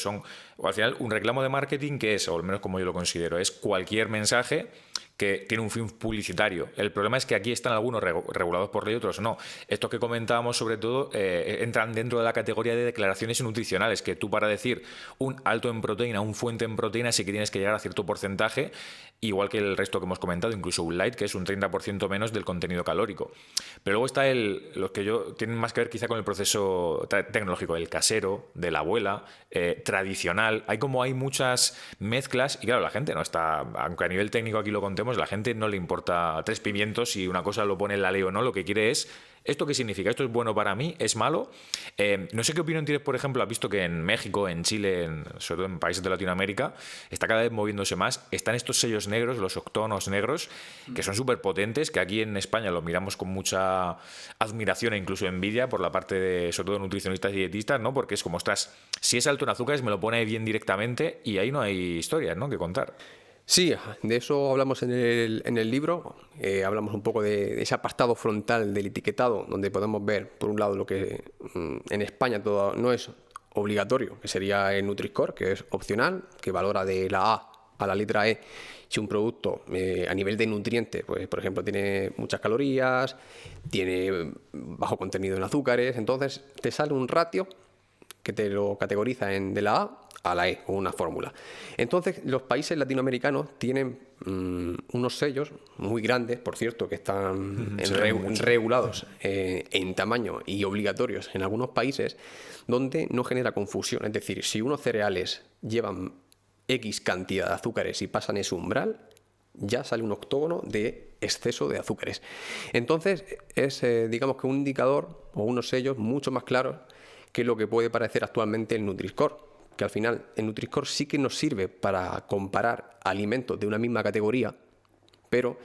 son, o al final, un reclamo de marketing que es, o al menos como yo lo considero, es cualquier mensaje que tiene un fin publicitario. El problema es que aquí están algunos regulados por ley, otros no. Estos que comentábamos, sobre todo, eh, entran dentro de la categoría de declaraciones nutricionales, que tú para decir un alto en proteína, un fuente en proteína, sí que tienes que llegar a cierto porcentaje, igual que el resto que hemos comentado, incluso un light, que es un 30% menos del contenido calórico. Pero luego está el, los que yo tienen más que ver quizá con el proceso tecnológico, el casero, de la abuela, eh, tradicional. Hay como hay muchas mezclas, y claro, la gente no está, aunque a nivel técnico aquí lo contemos, la gente no le importa tres pimientos si una cosa lo pone en la ley o no, lo que quiere es ¿Esto qué significa? ¿Esto es bueno para mí? ¿Es malo? Eh, no sé qué opinión tienes, por ejemplo, has visto que en México, en Chile, en, sobre todo en países de Latinoamérica, está cada vez moviéndose más. Están estos sellos negros, los octonos negros, que son súper potentes, que aquí en España los miramos con mucha admiración e incluso envidia por la parte de, sobre todo, nutricionistas y dietistas, ¿no? Porque es como, estás si es alto en azúcares, me lo pone bien directamente y ahí no hay historias, ¿no? Que contar. Sí, de eso hablamos en el, en el libro. Eh, hablamos un poco de, ese apartado frontal del etiquetado, donde podemos ver, por un lado, lo que mm, en España no es obligatorio, que sería el Nutri-Score, que es opcional, que valora de la A a la letra E si un producto eh, a nivel de nutrientes, pues por ejemplo tiene muchas calorías, tiene bajo contenido en azúcares, entonces te sale un ratio que te lo categoriza en, de la A a la E, o una fórmula. Entonces, los países latinoamericanos tienen mm, unos sellos muy grandes, por cierto, que están regulados eh, en tamaño y obligatorios en algunos países, donde no genera confusión. Es decir, si unos cereales llevan X cantidad de azúcares y pasan ese umbral, ya sale un octógono de exceso de azúcares. Entonces, es, eh, digamos que un indicador o unos sellos mucho más claros que lo que puede parecer actualmente el Nutri-Score, que al final el Nutri-Score sí que nos sirve para comparar alimentos de una misma categoría, pero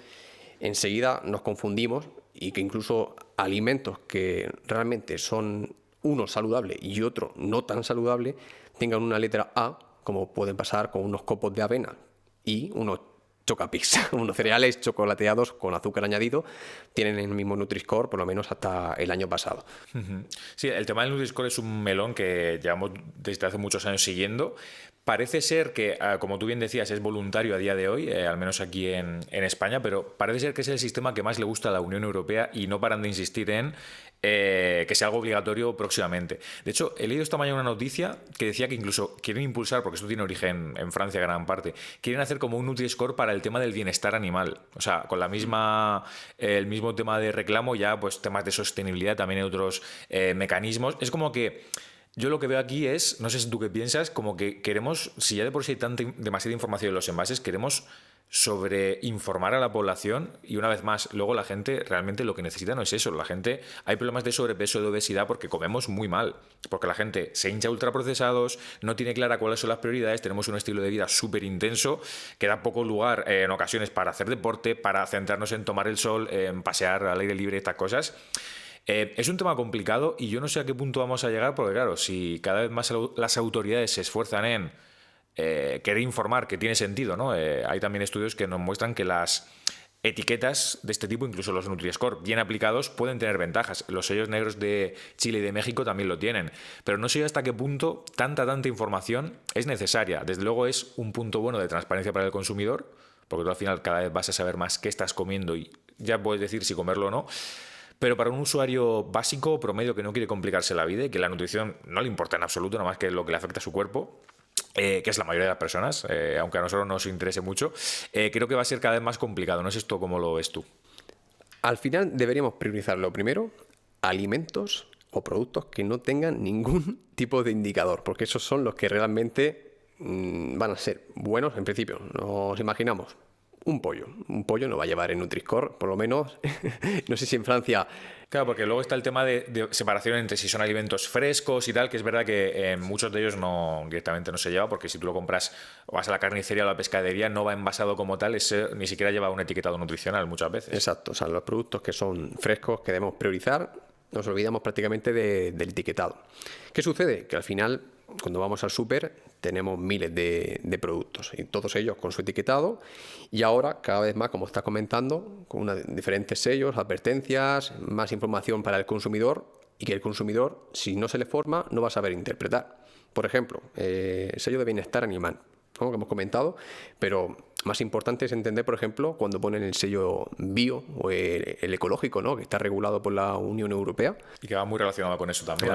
enseguida nos confundimos y que incluso alimentos que realmente son uno saludable y otro no tan saludable tengan una letra A, como pueden pasar con unos copos de avena y unos Chocapix, unos cereales chocolateados con azúcar añadido, tienen el mismo Nutri-Score por lo menos hasta el año pasado. Sí, el tema del Nutri-Score es un melón que llevamos desde hace muchos años siguiendo, Parece ser que, ah, como tú bien decías, es voluntario a día de hoy, eh, al menos aquí en, España, pero parece ser que es el sistema que más le gusta a la Unión Europea y no paran de insistir en eh, que sea algo obligatorio próximamente. De hecho, he leído esta mañana una noticia que decía que incluso quieren impulsar, porque esto tiene origen en Francia gran parte, quieren hacer como un Nutri-Score para el tema del bienestar animal. O sea, con la misma, el mismo tema de reclamo, ya pues temas de sostenibilidad, también otros eh, mecanismos. Es como que yo lo que veo aquí es, no sé si tú qué piensas, como que queremos, si ya de por sí hay tanta, demasiada información en los envases, queremos sobre informar a la población y una vez más, luego la gente realmente lo que necesita no es eso, la gente hay problemas de sobrepeso, de obesidad porque comemos muy mal, porque la gente se hincha ultraprocesados, no tiene clara cuáles son las prioridades, tenemos un estilo de vida súper intenso que da poco lugar eh, en ocasiones para hacer deporte, para centrarnos en tomar el sol, en pasear al aire libre, estas cosas. Eh, es un tema complicado y yo no sé a qué punto vamos a llegar, porque claro, si cada vez más las autoridades se esfuerzan en eh, querer informar, que tiene sentido, ¿no? Eh, hay también estudios que nos muestran que las etiquetas de este tipo, incluso los Nutri-Score, bien aplicados, pueden tener ventajas. Los sellos negros de Chile y de México también lo tienen. Pero no sé hasta qué punto tanta, tanta información es necesaria. Desde luego es un punto bueno de transparencia para el consumidor, porque tú al final cada vez vas a saber más qué estás comiendo y ya puedes decir si comerlo o no. Pero para un usuario básico, promedio, que no quiere complicarse la vida y que la nutrición no le importa en absoluto, nada más que lo que le afecta a su cuerpo, eh, que es la mayoría de las personas, eh, aunque a nosotros nos interese mucho, eh, creo que va a ser cada vez más complicado. ¿No es esto como lo ves tú? Al final deberíamos priorizar lo primero, alimentos o productos que no tengan ningún tipo de indicador, porque esos son los que realmente mm, van a ser buenos en principio, nos imaginamos un pollo. Un pollo no va a llevar en Nutriscore, por lo menos. no sé si en Francia. Claro, porque luego está el tema de, separación entre si son alimentos frescos y tal, que es verdad que eh, muchos de ellos no directamente no se lleva, porque si tú lo compras o vas a la carnicería o a la pescadería, no va envasado como tal, ni siquiera lleva un etiquetado nutricional muchas veces. Exacto, o sea, los productos que son frescos que debemos priorizar nos olvidamos prácticamente del etiquetado. ¿Qué sucede? Que al final, cuando vamos al súper, tenemos miles de, productos y todos ellos con su etiquetado. Y ahora, cada vez más, como estás comentando, con diferentes sellos, advertencias, más información para el consumidor y que el consumidor, si no se le forma, no va a saber interpretar. Por ejemplo, eh, el sello de bienestar animal, como que hemos comentado, pero más importante es entender, por ejemplo, cuando ponen el sello bio o el, ecológico, ¿no? que está regulado por la Unión Europea. Y que va muy relacionado con eso también.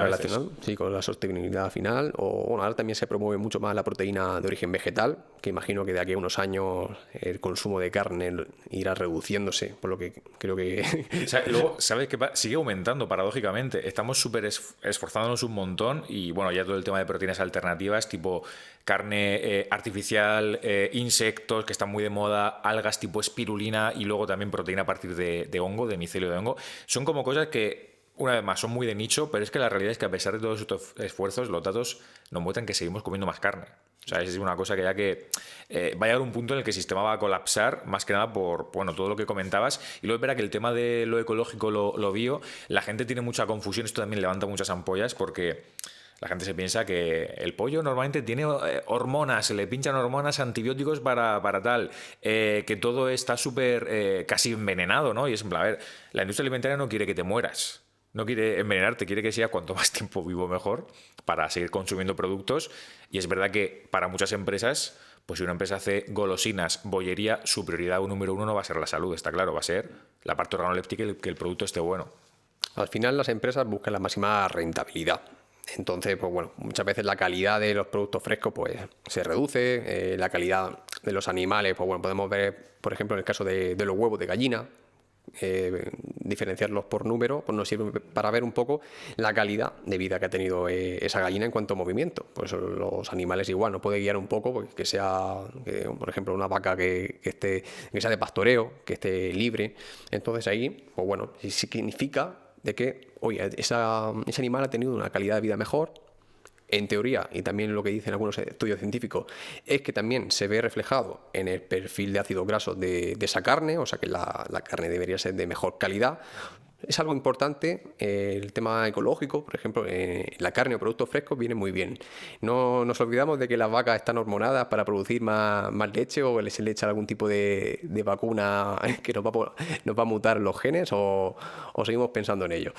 sí, con la sostenibilidad final. O bueno, ahora también se promueve mucho más la proteína de origen vegetal, que imagino que de aquí a unos años el consumo de carne irá reduciéndose, por lo que creo que... luego, ¿sabes qué? Sigue aumentando paradójicamente. Estamos súper esforzándonos un montón y bueno, ya todo el tema de proteínas alternativas tipo carne eh, artificial, eh, insectos, que está muy de moda, algas tipo espirulina y luego también proteína a partir de, hongo, de micelio de hongo. Son como cosas que una vez más, son muy de nicho, pero es que la realidad es que a pesar de todos estos esfuerzos, los datos nos muestran que seguimos comiendo más carne. O sea, es una cosa que ya que eh, va a llegar un punto en el que el sistema va a colapsar, más que nada por bueno, todo lo que comentabas. Y luego espera que el tema de lo ecológico, lo, lo bio, la gente tiene mucha confusión, esto también levanta muchas ampollas porque la gente se piensa que el pollo normalmente tiene eh, hormonas, se le pinchan hormonas, antibióticos para, tal, eh, que todo está súper eh, casi envenenado, ¿no? Y es a ver, la industria alimentaria no quiere que te mueras, no quiere envenenarte, quiere que sea cuanto más tiempo vivo mejor para seguir consumiendo productos. Y es verdad que para muchas empresas, pues si una empresa hace golosinas, bollería, su prioridad número uno no va a ser la salud, está claro, va a ser la parte organoléptica y que el producto esté bueno. Al final las empresas buscan la máxima rentabilidad entonces, pues bueno, muchas veces la calidad de los productos frescos pues se reduce, eh, la calidad de los animales, pues bueno, podemos ver, por ejemplo, en el caso de, los huevos de gallina, eh, diferenciarlos por número, pues nos sirve para ver un poco la calidad de vida que ha tenido eh, esa gallina en cuanto a movimiento. Pues los animales igual, nos puede guiar un poco, pues, que sea, por ejemplo, una vaca que, esté, que sea de pastoreo, que esté libre. Entonces ahí, pues bueno, significa de que, oye, ese animal ha tenido una calidad de vida mejor, en teoría, y también lo que dicen algunos estudios científicos, es que también se ve reflejado en el perfil de ácido graso de, esa carne, o sea que la, la, carne debería ser de mejor calidad, es algo importante eh, el tema ecológico, por ejemplo, eh, la carne o productos frescos viene muy bien. No nos olvidamos de que las vacas están hormonadas para producir más, leche o se le echa algún tipo de, vacuna que nos va, a mutar los genes o, seguimos pensando en ello.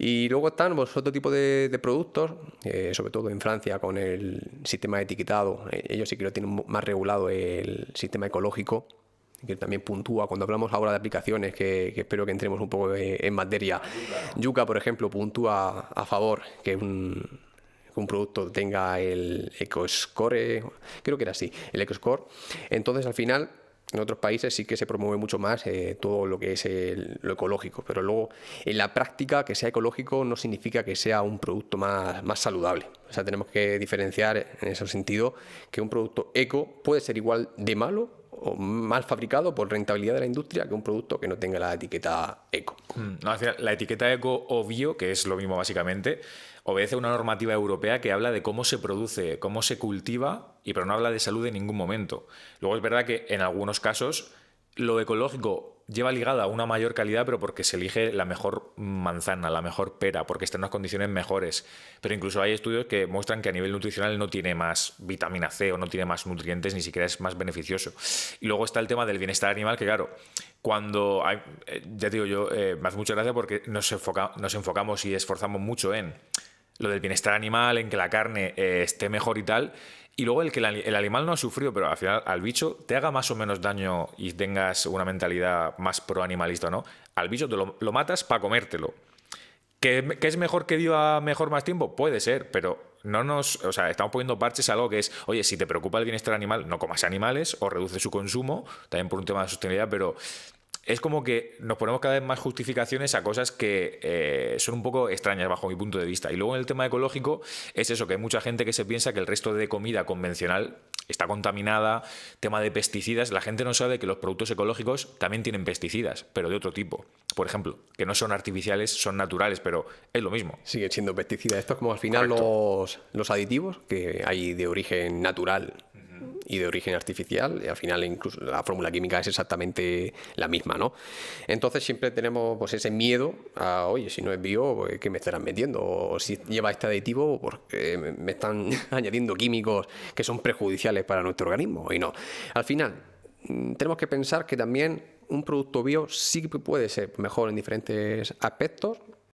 Y luego están pues, otro tipo de, productos, eh, sobre todo en Francia con el sistema etiquetado. Ellos sí que lo tienen más regulado el sistema ecológico que también puntúa cuando hablamos ahora de aplicaciones, que, espero que entremos un poco en materia. Yuca por ejemplo, puntúa a favor que un, producto tenga el EcoScore, creo que era así, el score, Entonces, al final, en otros países sí que se promueve mucho más eh, todo lo que es lo ecológico, pero luego en la práctica que sea ecológico no significa que sea un producto más, más, saludable. O sea, tenemos que diferenciar en ese sentido que un producto eco puede ser igual de malo o mal fabricado por rentabilidad de la industria que un producto que no tenga la etiqueta eco. Mm, la etiqueta eco, obvio, que es lo mismo básicamente, obedece a una normativa europea que habla de cómo se produce, cómo se cultiva, y pero no habla de salud en ningún momento. Luego es verdad que en algunos casos lo ecológico lleva ligada a una mayor calidad, pero porque se elige la mejor manzana, la mejor pera, porque está en unas condiciones mejores. Pero incluso hay estudios que muestran que a nivel nutricional no tiene más vitamina C o no tiene más nutrientes, ni siquiera es más beneficioso. Y luego está el tema del bienestar animal, que claro, cuando hay, eh, ya digo yo, eh, me hace mucha gracia porque nos enfocamos y esforzamos mucho en lo del bienestar animal, en que la carne eh, esté mejor y tal. Y luego el que el animal no ha sufrido, pero al final al bicho te haga más o menos daño y tengas una mentalidad más pro-animalista, ¿no? Al bicho te lo, matas para comértelo. ¿Que, es mejor que viva mejor más tiempo? Puede ser, pero no nos. O sea, estamos poniendo parches a algo que es, oye, si te preocupa el bienestar animal, no comas animales o reduce su consumo, también por un tema de sostenibilidad, pero es como que nos ponemos cada vez más justificaciones a cosas que eh, son un poco extrañas bajo mi punto de vista. Y luego en el tema ecológico es eso, que hay mucha gente que se piensa que el resto de comida convencional está contaminada, tema de pesticidas, la gente no sabe que los productos ecológicos también tienen pesticidas, pero de otro tipo. Por ejemplo, que no son artificiales, son naturales, pero es lo mismo. Sigue siendo pesticida Esto es como al final los, los aditivos que hay de origen natural y de origen artificial, y al final incluso la fórmula química es exactamente la misma, ¿no? Entonces siempre tenemos pues, ese miedo a, oye, si no es bio, pues, ¿qué me estarán metiendo? O si lleva este aditivo, porque me están añadiendo químicos que son prejudiciales para nuestro organismo? Y no. Al final, mm, tenemos que pensar que también un producto bio sí puede ser mejor en diferentes aspectos,